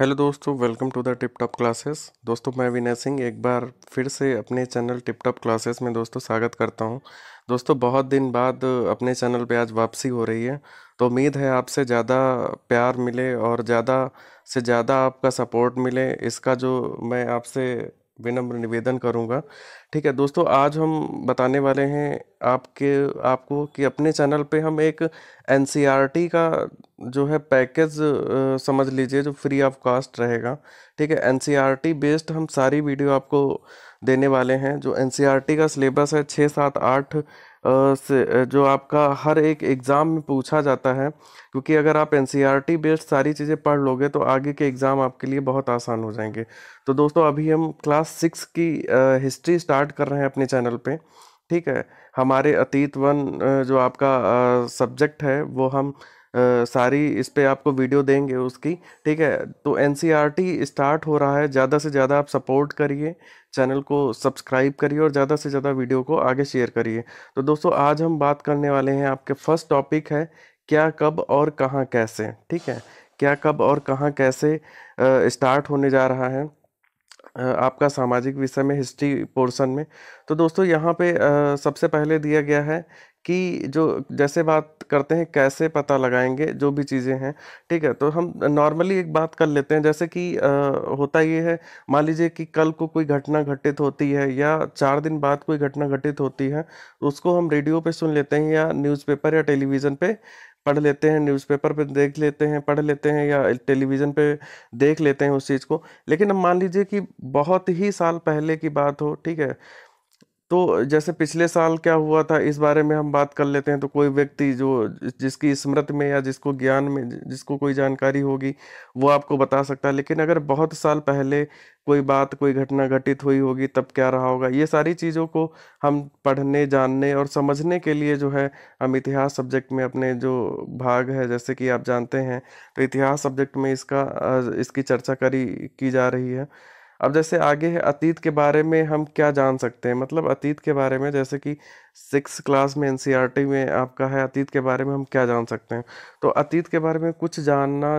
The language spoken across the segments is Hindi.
हेलो दोस्तों welcome to the tip top classes दोस्तों मैं विनय सिंह एक बार फिर से अपने चैनल टिप टॉप क्लासेस में दोस्तों स्वागत करता हूं दोस्तों बहुत दिन बाद अपने चैनल पे आज वापसी हो रही है तो उम्मीद है आपसे ज़्यादा प्यार मिले और ज़्यादा से ज़्यादा आपका सपोर्ट मिले इसका जो मैं आपसे विनम्र निवेदन करूँगा ठीक है दोस्तों आज हम बताने वाले हैं आपके आपको कि अपने चैनल पे हम एक एन e का जो है पैकेज समझ लीजिए जो फ्री ऑफ कॉस्ट रहेगा ठीक है एन बेस्ड e हम सारी वीडियो आपको देने वाले हैं जो एन e का सिलेबस है छः सात आठ से जो आपका हर एक एग्ज़ाम में पूछा जाता है क्योंकि अगर आप एन e बेस्ड सारी चीज़ें पढ़ लोगे तो आगे के एग्ज़ाम आपके लिए बहुत आसान हो जाएंगे तो दोस्तों अभी हम क्लास सिक्स की हिस्ट्री स्टार्ट कर रहे हैं अपने चैनल पे ठीक है हमारे अतीत वन जो आपका सब्जेक्ट है वो हम सारी इस पर आपको वीडियो देंगे उसकी ठीक है तो एन e स्टार्ट हो रहा है ज़्यादा से ज़्यादा आप सपोर्ट करिए चैनल को सब्सक्राइब करिए और ज़्यादा से ज़्यादा वीडियो को आगे शेयर करिए तो दोस्तों आज हम बात करने वाले हैं आपके फर्स्ट टॉपिक है क्या कब और कहाँ कैसे ठीक है क्या कब और कहाँ कैसे स्टार्ट होने जा रहा है आपका सामाजिक विषय में हिस्ट्री पोर्शन में तो दोस्तों यहाँ पे सबसे पहले दिया गया है कि जो जैसे बात करते हैं कैसे पता लगाएंगे जो भी चीज़ें हैं ठीक है तो हम नॉर्मली एक बात कर लेते हैं जैसे कि होता ये है मान लीजिए कि कल को कोई घटना घटित होती है या चार दिन बाद कोई घटना घटित होती है उसको हम रेडियो पे सुन लेते हैं या न्यूज़पेपर या टेलीविज़न पे पढ़ लेते हैं न्यूज़पेपर पे देख लेते हैं पढ़ लेते हैं या टेलीविज़न पे देख लेते हैं उस चीज़ को लेकिन अब मान लीजिए कि बहुत ही साल पहले की बात हो ठीक है तो जैसे पिछले साल क्या हुआ था इस बारे में हम बात कर लेते हैं तो कोई व्यक्ति जो जिसकी स्मृति में या जिसको ज्ञान में जिसको कोई जानकारी होगी वो आपको बता सकता है लेकिन अगर बहुत साल पहले कोई बात कोई घटना घटित हुई होगी तब क्या रहा होगा ये सारी चीज़ों को हम पढ़ने जानने और समझने के लिए जो है हम इतिहास सब्जेक्ट में अपने जो भाग है जैसे कि आप जानते हैं तो इतिहास सब्जेक्ट में इसका इसकी चर्चा करी की जा रही है अब जैसे आगे है अतीत के बारे में हम क्या जान सकते हैं मतलब अतीत के बारे में जैसे कि सिक्स क्लास में एन e में आपका है अतीत के बारे में हम क्या जान सकते हैं तो अतीत के बारे में कुछ जानना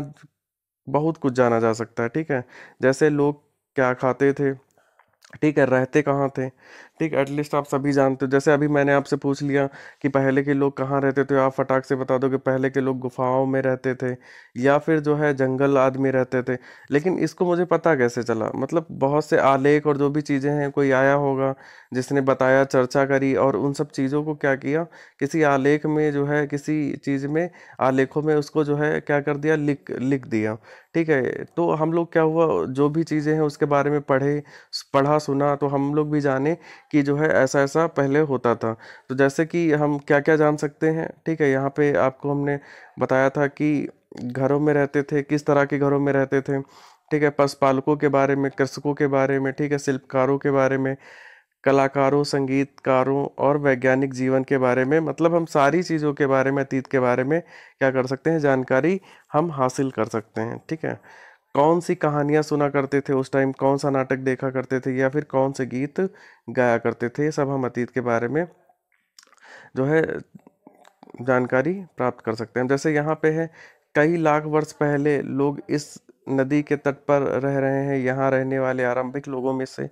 बहुत कुछ जाना जा सकता है ठीक है जैसे लोग क्या खाते थे ठीक है रहते कहाँ थे ठीक एटलीस्ट आप सभी जानते हो जैसे अभी मैंने आपसे पूछ लिया कि पहले के लोग कहाँ रहते थे आप फटाक से बता दो कि पहले के लोग गुफाओं में रहते थे या फिर जो है जंगल आदमी रहते थे लेकिन इसको मुझे पता कैसे चला मतलब बहुत से आलेख और जो भी चीज़ें हैं कोई आया होगा जिसने बताया चर्चा करी और उन सब चीज़ों को क्या किया किसी आलेख में जो है किसी चीज़ में आलेखों में उसको जो है क्या कर दिया लिख लिख दिया ठीक है तो हम लोग क्या हुआ जो भी चीज़ें हैं उसके बारे में पढ़े पढ़ा सुना तो हम लोग भी जाने कि जो है ऐसा ऐसा पहले होता था तो जैसे कि हम क्या क्या जान सकते हैं ठीक है यहाँ पे आपको हमने बताया था कि घरों में रहते थे किस तरह के घरों में रहते थे ठीक है पशुपालकों के बारे में कृषकों के बारे में ठीक है शिल्पकारों के बारे में कलाकारों संगीतकारों और वैज्ञानिक जीवन के बारे में मतलब हम सारी चीज़ों के बारे में अतीत के बारे में क्या कर सकते हैं जानकारी हम हासिल कर सकते हैं ठीक है कौन सी कहानियाँ सुना करते थे उस टाइम कौन सा नाटक देखा करते थे या फिर कौन से गीत गाया करते थे ये सब हम अतीत के बारे में जो है जानकारी प्राप्त कर सकते हैं जैसे यहाँ पे है कई लाख वर्ष पहले लोग इस नदी के तट पर रह रहे हैं यहाँ रहने वाले आरंभिक लोगों में से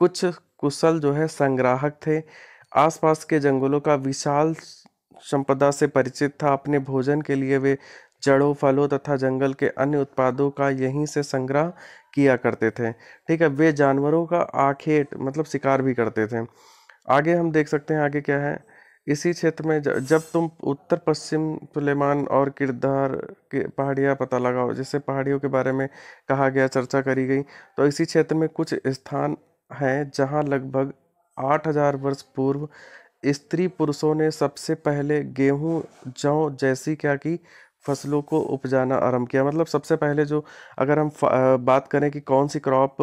कुछ कुशल जो है संग्राहक थे आसपास के जंगलों का विशाल संपदा से परिचित था अपने भोजन के लिए वे जड़ों फलों तथा जंगल के अन्य उत्पादों का यहीं से संग्रह किया करते थे ठीक है वे जानवरों का आखेट मतलब शिकार भी करते थे आगे हम देख सकते हैं आगे क्या है इसी क्षेत्र में जब तुम उत्तर पश्चिम सुलेमान और किरदार के पहाड़ियाँ पता लगाओ जैसे पहाड़ियों के बारे में कहा गया चर्चा करी गई तो इसी क्षेत्र में कुछ स्थान है जहाँ लगभग आठ हज़ार वर्ष पूर्व स्त्री पुरुषों ने सबसे पहले गेहूं जौ जैसी क्या की फसलों को उपजाना आरंभ किया मतलब सबसे पहले जो अगर हम बात करें कि कौन सी क्रॉप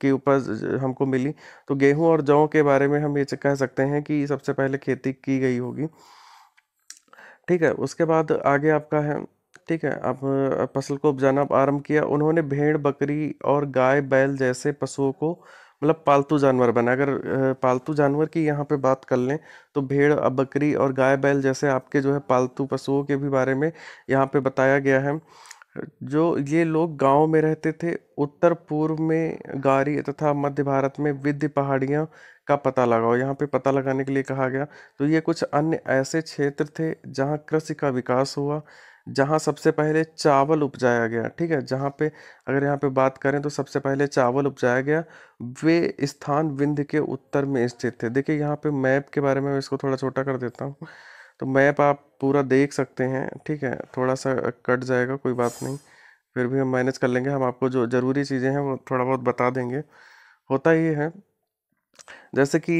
की उपज हमको मिली तो गेहूं और जौ के बारे में हम ये कह सकते हैं कि सबसे पहले खेती की गई होगी ठीक है उसके बाद आगे आपका है ठीक है अब फसल को उपजाना आरंभ किया उन्होंने भेड़ बकरी और गाय बैल जैसे पशुओं को मतलब पालतू जानवर बने अगर पालतू जानवर की यहाँ पे बात कर लें तो भेड़ बकरी और गाय बैल जैसे आपके जो है पालतू पशुओं के भी बारे में यहाँ पे बताया गया है जो ये लोग गांव में रहते थे उत्तर पूर्व में गारी तथा मध्य भारत में विध्य पहाड़ियाँ का पता लगाओ यहाँ पे पता लगाने के लिए कहा गया तो ये कुछ अन्य ऐसे क्षेत्र थे जहाँ कृषि का विकास हुआ जहाँ सबसे पहले चावल उपजाया गया ठीक है जहाँ पे अगर यहाँ पे बात करें तो सबसे पहले चावल उपजाया गया वे स्थान विंध्य के उत्तर में स्थित थे देखिए यहाँ पे मैप के बारे में मैं इसको थोड़ा छोटा कर देता हूँ तो मैप आप पूरा देख सकते हैं ठीक है थोड़ा सा कट जाएगा कोई बात नहीं फिर भी हम मैनेज कर लेंगे हम आपको जो ज़रूरी चीज़ें हैं वो थोड़ा बहुत बता देंगे होता ये है जैसे कि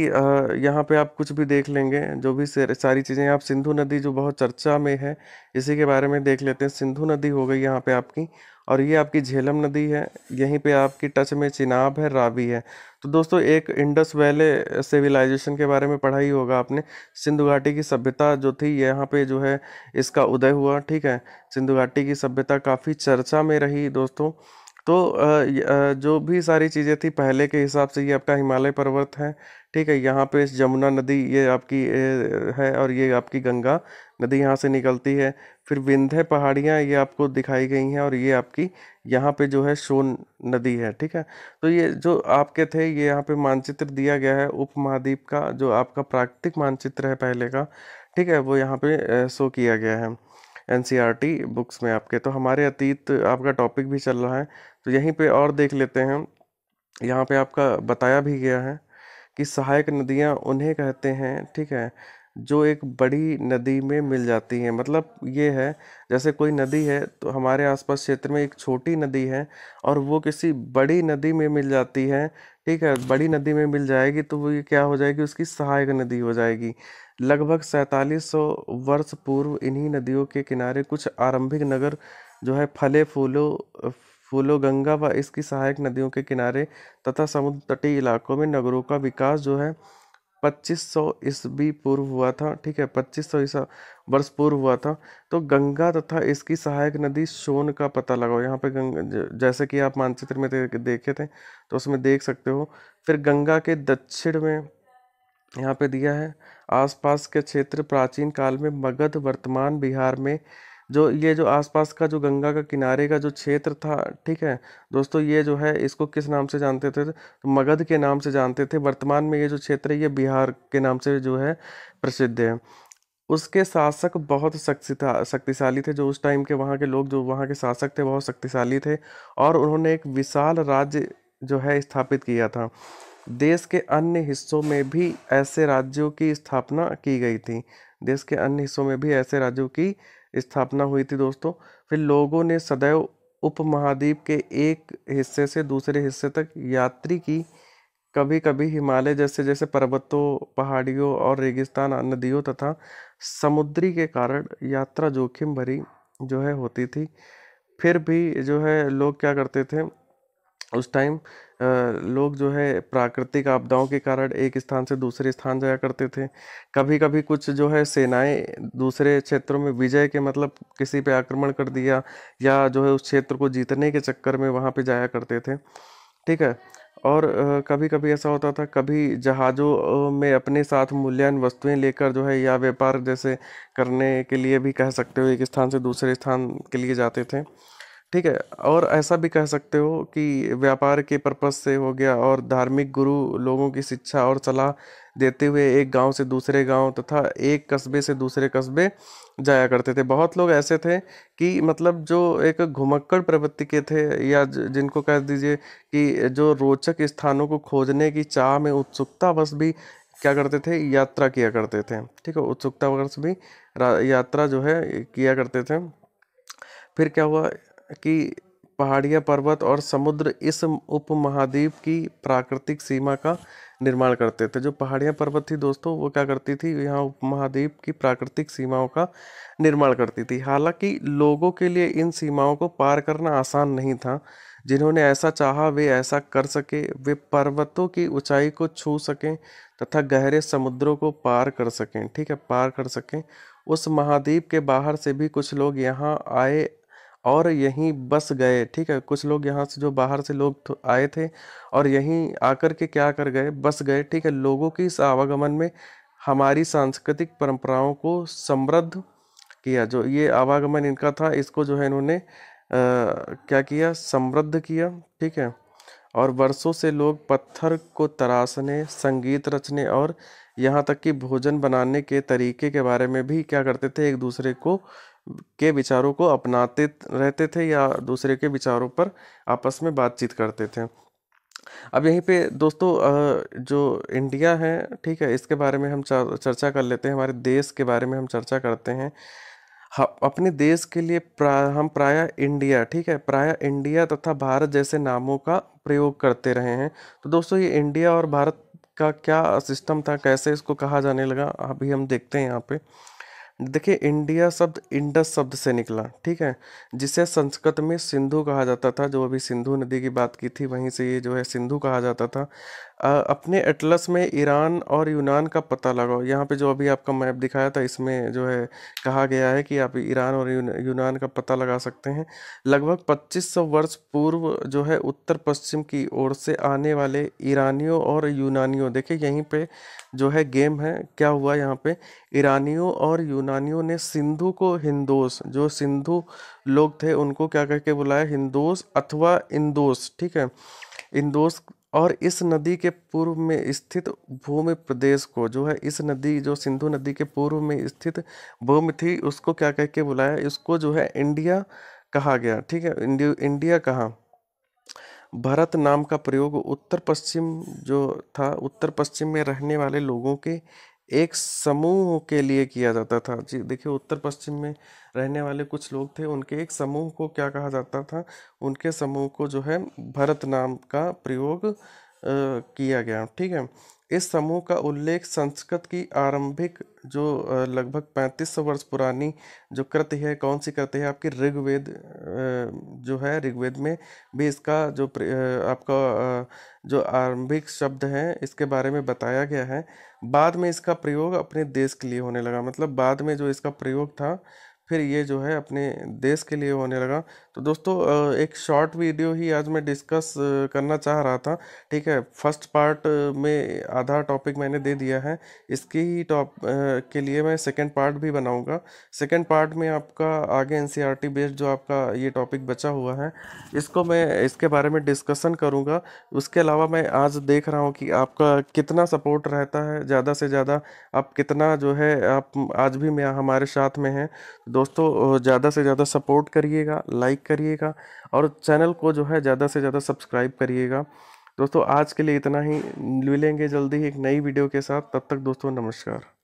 यहाँ पे आप कुछ भी देख लेंगे, जो भी सारी चीज़ें आप सिंधु नदी जो बहुत चर्चा में है, इसी के बारे में देख लेते हैं। सिंधु नदी हो गई यहाँ पे आपकी और ये आपकी झेलम नदी है। यहीं पे आपकी टच में चिनाब है, रावी है। तो दोस्तों एक इंडस वैले सिविलाइज़ेशन के बारे में पढ़ा ही होगा आपने। सिंधु घाटी की सभ्यता जो थी यहाँ पे जो है इसका उदय हुआ, ठीक है। सिंधु घाटी की सभ्यता काफ़ी चर्चा में रही दोस्तों। तो जो भी सारी चीज़ें थी पहले के हिसाब से ये आपका हिमालय पर्वत है ठीक है यहाँ पे यमुना नदी ये आपकी है और ये आपकी गंगा नदी यहाँ से निकलती है फिर विंध्य पहाड़ियाँ ये आपको दिखाई गई हैं और ये आपकी यहाँ पे जो है सोन नदी है ठीक है तो ये जो आपके थे ये यहाँ पे मानचित्र दिया गया है उप महाद्वीप का जो आपका प्राकृतिक मानचित्र है पहले का ठीक है वो यहाँ पे शो किया गया है एन बुक्स में आपके तो हमारे अतीत आपका टॉपिक भी चल रहा है तो यहीं पे और देख लेते हैं यहाँ पे आपका बताया भी गया है कि सहायक नदियाँ उन्हें कहते हैं ठीक है जो एक बड़ी नदी में मिल जाती हैं मतलब ये है जैसे कोई नदी है तो हमारे आसपास क्षेत्र में एक छोटी नदी है और वो किसी बड़ी नदी में मिल जाती है ठीक है बड़ी नदी में मिल जाएगी तो वो ये क्या हो जाएगी उसकी सहायक नदी हो जाएगी लगभग सैंतालीस सौ वर्ष पूर्व इन्हीं नदियों के किनारे कुछ आरंभिक नगर जो है फले फूलों गंगा व इसकी सहायक नदियों के किनारे तथा समुद्र तटीय इलाकों में नगरों का विकास जो है 2500 सौ ईस्वी पूर्व हुआ था ठीक है 2500 ईसा वर्ष पूर्व हुआ था तो गंगा तथा इसकी सहायक नदी सोन का पता लगाओ यहाँ पे गंगा जैसे कि आप मानचित्र में देखे थे तो उसमें देख सकते हो फिर गंगा के दक्षिण में यहाँ पे दिया है आसपास के क्षेत्र प्राचीन काल में मगध वर्तमान बिहार में जो ये जो आसपास का जो गंगा का किनारे का जो क्षेत्र था ठीक है दोस्तों ये जो है इसको किस नाम से जानते थे मगध के नाम से जानते थे वर्तमान में ये जो क्षेत्र है ये बिहार के नाम से जो है प्रसिद्ध है उसके शासक बहुत शक्तिशाली थे जो उस टाइम के वहाँ के लोग जो वहाँ के शासक थे बहुत शक्तिशाली थे और उन्होंने एक विशाल राज्य जो है स्थापित किया था देश के अन्य हिस्सों में भी ऐसे राज्यों की स्थापना की गई थी देश के अन्य हिस्सों में भी ऐसे राज्यों की स्थापना हुई थी दोस्तों फिर लोगों ने सदैव उपमहाद्वीप के एक हिस्से से दूसरे हिस्से तक यात्री की कभी कभी हिमालय जैसे जैसे पर्वतों पहाड़ियों और रेगिस्तान नदियों तथा समुद्री के कारण यात्रा जोखिम भरी जो है होती थी फिर भी जो है लोग क्या करते थे उस टाइम लोग जो है प्राकृतिक आपदाओं के कारण एक स्थान से दूसरे स्थान जाया करते थे कभी कभी कुछ जो है सेनाएं दूसरे क्षेत्रों में विजय के मतलब किसी पे आक्रमण कर दिया या जो है उस क्षेत्र को जीतने के चक्कर में वहाँ पे जाया करते थे ठीक है और कभी कभी ऐसा होता था कभी जहाज़ों में अपने साथ मूल्यान वस्तुएं लेकर जो है या व्यापार जैसे करने के लिए भी कह सकते हो एक स्थान से दूसरे स्थान के लिए जाते थे ठीक है और ऐसा भी कह सकते हो कि व्यापार के पर्पज़ से हो गया और धार्मिक गुरु लोगों की शिक्षा और सलाह देते हुए एक गांव से दूसरे गांव तथा एक कस्बे से दूसरे कस्बे जाया करते थे बहुत लोग ऐसे थे कि मतलब जो एक घुमक्कड़ प्रवृत्ति के थे या जिनको कह दीजिए कि जो रोचक स्थानों को खोजने की चाह में उत्सुकता बस भी क्या करते थे यात्रा किया करते थे ठीक है उत्सुकता वर्ष भी यात्रा जो है किया करते थे फिर क्या हुआ कि पहाड़ियाँ पर्वत और समुद्र इस उपमहाद्वीप की प्राकृतिक सीमा का निर्माण करते थे जो पहाड़ियाँ पर्वत थी दोस्तों वो क्या करती थी यहाँ उपमहाद्वीप की प्राकृतिक सीमाओं का निर्माण करती थी हालांकि लोगों के लिए इन सीमाओं को पार करना आसान नहीं था जिन्होंने ऐसा चाहा वे ऐसा कर सके वे पर्वतों की ऊंचाई को छू सकें तथा गहरे समुद्रों को पार कर सकें ठीक है पार कर सकें उस महाद्वीप के बाहर से भी कुछ लोग यहाँ आए और यहीं बस गए ठीक है कुछ लोग यहाँ से जो बाहर से लोग आए थे और यहीं आकर के क्या कर गए बस गए ठीक है लोगों की इस आवागमन में हमारी सांस्कृतिक परंपराओं को समृद्ध किया जो ये आवागमन इनका था इसको जो है इन्होंने क्या किया समृद्ध किया ठीक है और वर्षों से लोग पत्थर को तराशने संगीत रचने और यहाँ तक कि भोजन बनाने के तरीके के बारे में भी क्या करते थे एक दूसरे को के विचारों को अपनाते रहते थे या दूसरे के विचारों पर आपस में बातचीत करते थे अब यहीं पे दोस्तों जो इंडिया है ठीक है इसके बारे में हम चर्चा कर लेते हैं हमारे देश के बारे में हम चर्चा करते हैं अपने देश के लिए प्रा, हम प्राय इंडिया ठीक है प्राय इंडिया तथा भारत जैसे नामों का प्रयोग करते रहे हैं तो दोस्तों ये इंडिया और भारत का क्या सिस्टम था कैसे इसको कहा जाने लगा अभी हम देखते हैं यहाँ पे देखिए इंडिया शब्द इंडस शब्द से निकला ठीक है जिसे संस्कृत में सिंधु कहा जाता था जो अभी सिंधु नदी की बात की थी वहीं से ये जो है सिंधु कहा जाता था अपने एटलस में ईरान और यूनान का पता लगाओ यहाँ पे जो अभी आपका मैप दिखाया था इसमें जो है कहा गया है कि आप ईरान और यूनान का पता लगा सकते हैं लगभग 2500 वर्ष पूर्व जो है उत्तर पश्चिम की ओर से आने वाले ईरानियों और यूनानियों देखिए यहीं पे जो है गेम है क्या हुआ यहाँ पे ईरानियों और यूनानियों ने सिंधु को हिंदोस जो सिंधु लोग थे उनको क्या करके बुलाया हिंदोस अथवा इंदोस ठीक है इंदोस और इस नदी के पूर्व में स्थित भूमि प्रदेश को जो है इस नदी जो सिंधु नदी के पूर्व में स्थित भूमि थी उसको क्या कह के बुलाया इसको जो है इंडिया कहा गया ठीक है इंडिया, कहा भरत नाम का प्रयोग उत्तर पश्चिम जो था उत्तर पश्चिम में रहने वाले लोगों के एक समूह के लिए किया जाता था जी देखिए उत्तर पश्चिम में रहने वाले कुछ लोग थे उनके एक समूह को क्या कहा जाता था उनके समूह को जो है भरत नाम का प्रयोग किया गया ठीक है इस समूह का उल्लेख संस्कृत की आरंभिक जो लगभग पैंतीस सौ वर्ष पुरानी जो कृति है कौन सी कृति है आपकी ऋग्वेद जो है ऋग्वेद में भी इसका जो आपका जो आरंभिक शब्द है इसके बारे में बताया गया है बाद में इसका प्रयोग अपने देश के लिए होने लगा मतलब बाद में जो इसका प्रयोग था फिर ये जो है अपने देश के लिए होने लगा तो दोस्तों एक शॉर्ट वीडियो ही आज मैं डिस्कस करना चाह रहा था ठीक है फर्स्ट पार्ट में आधा टॉपिक मैंने दे दिया है इसकी ही टॉप के लिए मैं सेकंड पार्ट भी बनाऊंगा सेकंड पार्ट में आपका आगे एन बेस्ड e जो आपका ये टॉपिक बचा हुआ है इसको मैं इसके बारे में डिस्कसन करूँगा उसके अलावा मैं आज देख रहा हूँ कि आपका कितना सपोर्ट रहता है ज़्यादा से ज़्यादा आप कितना जो है आप आज भी मैं हमारे साथ में हैं दोस्तों ज़्यादा से ज़्यादा सपोर्ट करिएगा लाइक करिएगा और चैनल को जो है ज़्यादा से ज़्यादा सब्सक्राइब करिएगा दोस्तों आज के लिए इतना ही मिलेंगे जल्दी ही एक नई वीडियो के साथ तब तक दोस्तों नमस्कार